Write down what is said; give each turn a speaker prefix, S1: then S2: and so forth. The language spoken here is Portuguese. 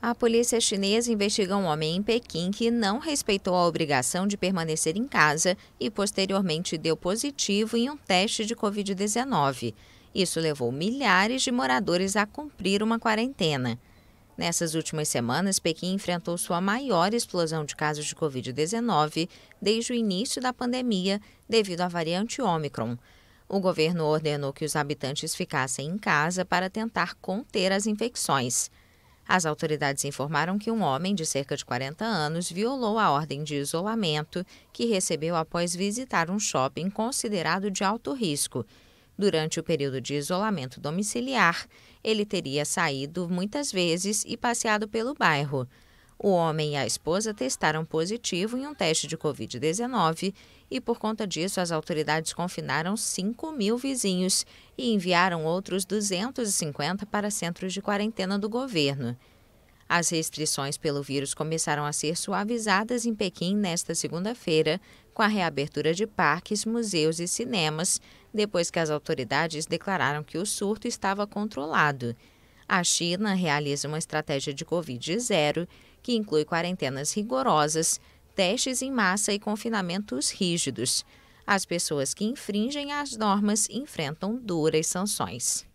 S1: A polícia chinesa investiga um homem em Pequim que não respeitou a obrigação de permanecer em casa e posteriormente deu positivo em um teste de Covid-19. Isso levou milhares de moradores a cumprir uma quarentena. Nessas últimas semanas, Pequim enfrentou sua maior explosão de casos de Covid-19 desde o início da pandemia, devido à variante Omicron. O governo ordenou que os habitantes ficassem em casa para tentar conter as infecções. As autoridades informaram que um homem de cerca de 40 anos violou a ordem de isolamento que recebeu após visitar um shopping considerado de alto risco. Durante o período de isolamento domiciliar, ele teria saído muitas vezes e passeado pelo bairro. O homem e a esposa testaram positivo em um teste de Covid-19 e, por conta disso, as autoridades confinaram 5 mil vizinhos e enviaram outros 250 para centros de quarentena do governo. As restrições pelo vírus começaram a ser suavizadas em Pequim nesta segunda-feira, com a reabertura de parques, museus e cinemas, depois que as autoridades declararam que o surto estava controlado a China realiza uma estratégia de Covid zero, que inclui quarentenas rigorosas, testes em massa e confinamentos rígidos. As pessoas que infringem as normas enfrentam duras sanções.